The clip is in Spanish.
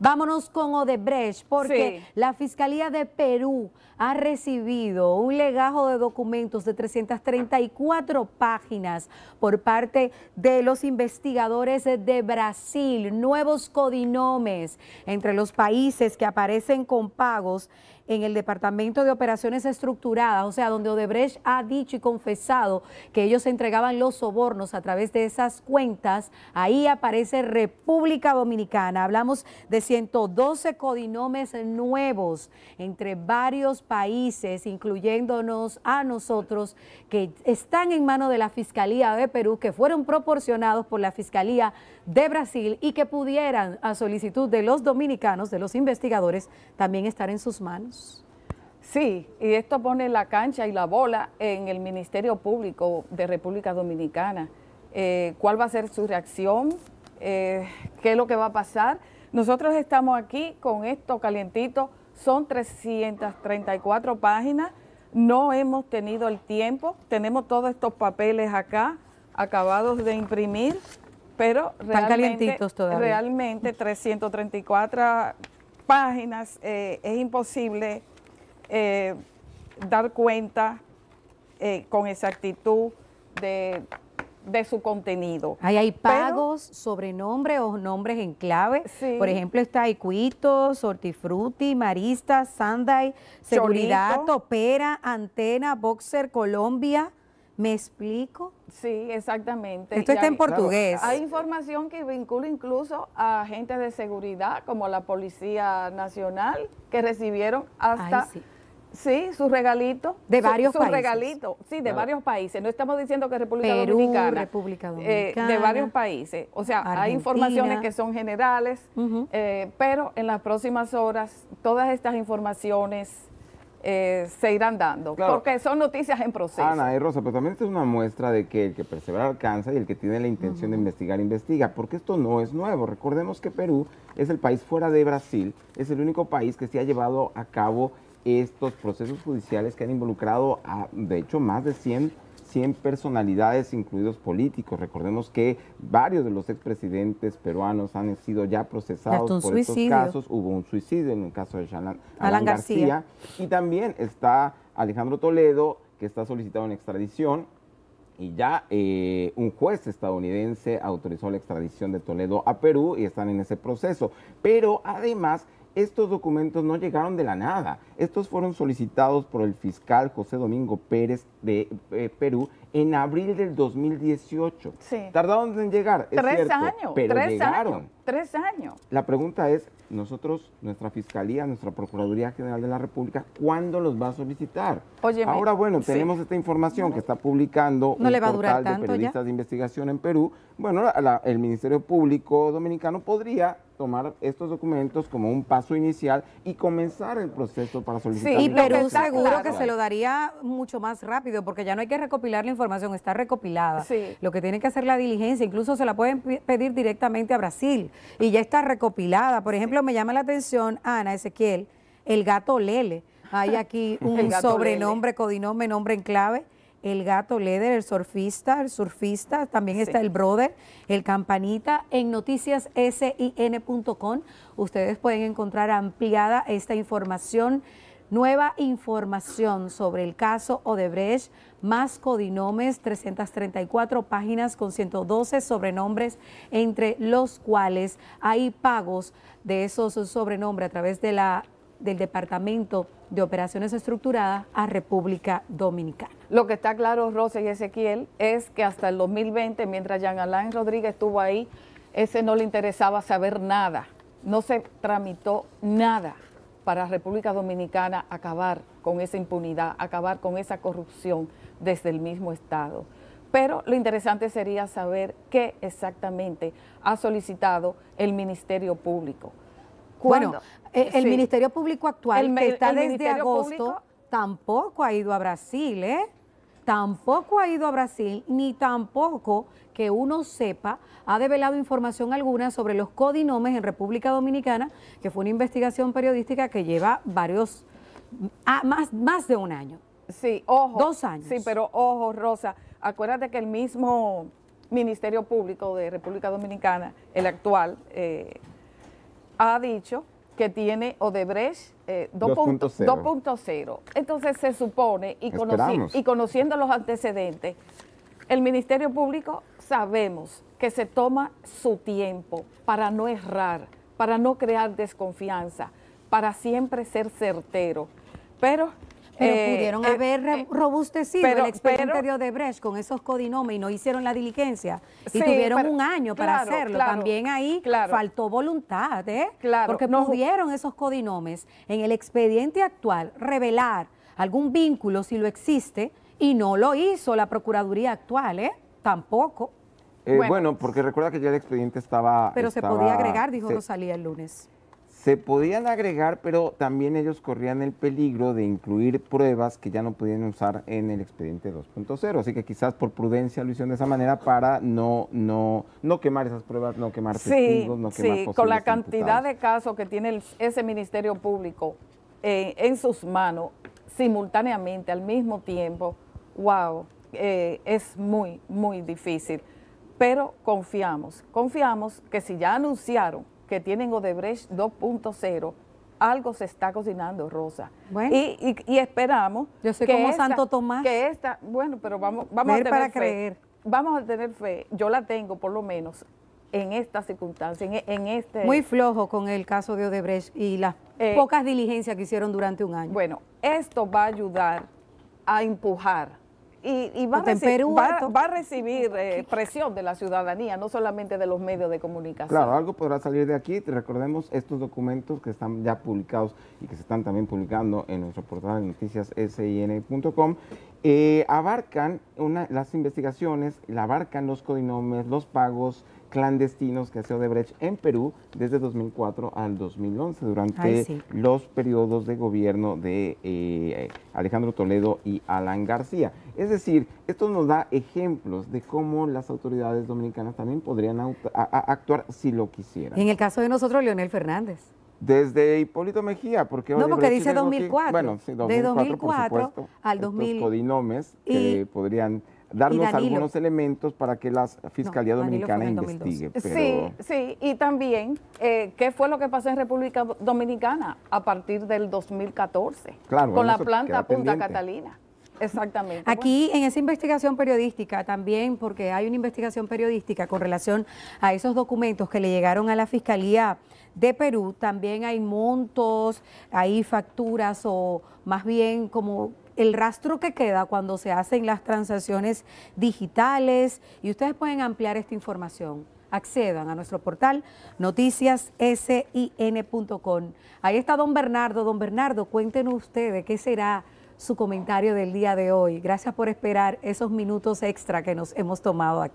Vámonos con Odebrecht, porque la Fiscalía de Perú ha recibido un legajo de documentos de 334 páginas por parte de los investigadores de Brasil, nuevos codinomes entre los países que aparecen con pagos en el Departamento de Operaciones Estructuradas, o sea, donde Odebrecht ha dicho y confesado que ellos entregaban los sobornos a través de esas cuentas, ahí aparece República Dominicana. Hablamos de 112 codinomes nuevos entre varios países, incluyéndonos a nosotros, que están en manos de la Fiscalía de Perú, que fueron proporcionados por la Fiscalía de Brasil y que pudieran, a solicitud de los dominicanos, de los investigadores, también estar en sus manos. Sí, y esto pone la cancha y la bola en el Ministerio Público de República Dominicana. Eh, ¿Cuál va a ser su reacción? Eh, ¿Qué es lo que va a pasar? Nosotros estamos aquí con esto calientito, son 334 páginas, no hemos tenido el tiempo, tenemos todos estos papeles acá, acabados de imprimir, pero realmente, realmente 334 páginas eh, es imposible eh, dar cuenta eh, con exactitud de de su contenido. hay pagos, sobre sobrenombres o nombres en clave. Por ejemplo, está Icuito, Sortifruti, Marista, Sandai, Seguridad, Topera, Antena, Boxer, Colombia. ¿Me explico? Sí, exactamente. Esto está en portugués. Hay información que vincula incluso a agentes de seguridad, como la Policía Nacional, que recibieron hasta... Sí, su regalito, De varios su, su países. sí, de varios países. No estamos diciendo que República Dominicana. República eh, Dominicana. de varios países. O sea, hay informaciones que son generales, eh, pero en las próximas horas todas estas informaciones eh, se irán dando, porque son noticias en proceso. Ana y Rosa, pero también esto es una muestra de que el que persevera alcanza y el que tiene la intención de investigar, investiga, porque esto no es nuevo. Recordemos que Perú es el país fuera de Brasil, es el único país que se ha llevado a cabo estos procesos judiciales que han involucrado a, de hecho, más de 100 100 personalidades, incluidos políticos. Recordemos que varios de los expresidentes peruanos han sido ya procesados por estos casos. Hubo un suicidio en el caso de Alan, García. Y también está Alejandro Toledo, que está solicitado en extradición. Y ya eh, un juez estadounidense autorizó la extradición de Toledo a Perú y están en ese proceso. Pero además estos documentos no llegaron de la nada. Estos fueron solicitados por el fiscal José Domingo Pérez de eh, Perú en abril del 2018. Sí. Tardaron en llegar. tres años. tres Años, La pregunta es, nosotros, nuestra Fiscalía, nuestra Procuraduría General de la República, ¿cuándo los va a solicitar? Ahora, bueno, tenemos esta información que está publicando el portal de periodistas de investigación en Perú. Bueno, el Ministerio Público Dominicano podría tomar estos documentos como un paso inicial y comenzar el proceso para solicitar. Sí, pero seguro que se lo daría mucho más rápido porque ya no hay que recopilar la información, está recopilada. Lo que tiene que hacer la diligencia, incluso se la pueden pedir directamente a Brasil y ya está recopilada. Por ejemplo, me llama la atención Ana Ezequiel, el gato Lele. Hay aquí un sobrenombre, codinombre, codinome, nombre en clave el gato Leder, el surfista, el surfista, también está el brother, el campanita. En noticiassin.com ustedes pueden encontrar ampliada esta información, nueva información sobre el caso Odebrecht, más codinomes, 334 páginas con 112 sobrenombres, entre los cuales hay pagos de esos sobrenombres a través de la, del Departamento de Operaciones Estructuradas a República Dominicana. Lo que está claro, Rosa y Ezequiel, es que hasta el 2020, mientras Jean Alain Rodríguez estuvo ahí, ese no le interesaba saber nada. No se tramitó nada para República Dominicana acabar con esa impunidad, acabar con esa corrupción desde el mismo Estado. Pero lo interesante sería saber qué exactamente ha solicitado el Ministerio Público bueno, eh, el Ministerio Público actual, que está desde agosto, tampoco ha ido a Brasil, ¿eh? Tampoco ha ido a Brasil, ni tampoco que uno sepa, ha develado información alguna sobre los codinomes en República Dominicana, que fue una investigación periodística que lleva varios, ah, más, más de un año. Sí, ojo. Dos años. Sí, pero ojo, Rosa, acuérdate que el mismo Ministerio Público de República Dominicana, el actual, eh, ha dicho que tiene Odebrecht 2.0. Eh, Entonces se supone, y, y conociendo los antecedentes, el Ministerio Público sabemos que se toma su tiempo para no errar, para no crear desconfianza, para siempre ser certero. Pero pero eh, pudieron eh, haber eh, robustecido el expediente de Odebrecht con esos codinomes y no hicieron la diligencia. y tuvieron un año para hacerlo. También ahí faltó voluntad, ¿eh? Porque pudieron esos codinomes en el expediente actual revelar algún vínculo si lo existe y no lo hizo la Procuraduría actual, ¿eh? Tampoco. bueno. porque recuerda que ya el expediente estaba... Pero se podía agregar, dijo Rosalía el lunes se podían agregar, pero también ellos corrían el peligro de incluir pruebas que ya no podían usar en el expediente 2.0. Así que quizás por prudencia lo hicieron de esa manera para no, no, no quemar esas pruebas, no quemar testigos, no quemar Sí, con la cantidad de casos que tiene ese Ministerio Público eh, en sus manos simultáneamente, al mismo tiempo, wow, eh, es muy, muy difícil. Pero confiamos, confiamos que si ya anunciaron tienen Odebrecht 2.0, algo se está cocinando, Rosa. y, esperamos. que como Santo Tomás. Que bueno, pero vamos, vamos a tener para fe. creer. Vamos a tener fe. Yo la tengo, por lo menos, en esta circunstancia, en, este. Muy flojo con el caso de Odebrecht y las eh, pocas diligencias que hicieron durante un año. Bueno, esto va a ayudar a empujar y, va, a recibir eh, presión de la ciudadanía, no solamente de los medios de comunicación. Claro, algo podrá salir de aquí. Recordemos estos documentos que están ya publicados y que se están también publicando en nuestro portal de noticias sin.com eh, abarcan una, las investigaciones, abarcan los codinomes, los pagos clandestinos que hacía Odebrecht en Perú desde 2004 al 2011, durante los periodos de gobierno de eh, Alejandro Toledo y Alan García. Es decir, esto nos da ejemplos de cómo las autoridades dominicanas también podrían actuar si lo quisieran. en el caso de nosotros, Leonel Fernández. Desde Hipólito Mejía, porque... No, porque dice 2004. Bueno, sí, 2004, de 2004 por supuesto, al 2000. codinomes que podrían darnos algunos elementos para que la Fiscalía Dominicana investigue. Sí, sí, y también, eh, ¿qué fue lo que pasó en República Dominicana a partir del 2014? Claro, con la planta Punta Catalina. Exactamente. Aquí en esa investigación periodística también, porque hay una investigación periodística con relación a esos documentos que le llegaron a la Fiscalía de Perú, también hay montos, hay facturas o más bien como el rastro que queda cuando se hacen las transacciones digitales y ustedes pueden ampliar esta información. Accedan a nuestro portal noticiassin.com. Ahí está don Bernardo. Don Bernardo, cuéntenos ustedes qué será su comentario del día de hoy. Gracias por esperar esos minutos extra que nos hemos tomado aquí.